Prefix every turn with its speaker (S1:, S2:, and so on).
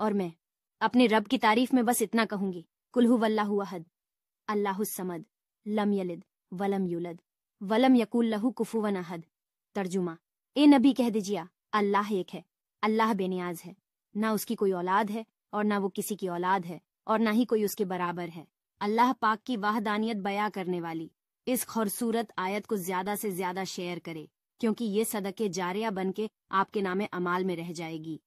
S1: और मैं अपने रब की तारीफ में बस इतना कहूंगी कुल्हु वल्लाहु अहद समद लम यलिद वलम युलद वलम यकुल लहू कुफुवन अहद तर्जुमा ए नबी कह दीजिए अल्लाह एक है अल्लाह बेनियाज है ना उसकी कोई औलाद है और ना वो किसी की औलाद है और ना ही कोई उसके बराबर है अल्लाह पाक की वाहदानियत बया करने वाली इस खूबसूरत आयत को ज्यादा से ज्यादा शेयर करे क्योंकि ये सदके जारिया बन के आपके नामे अमाल में रह जाएगी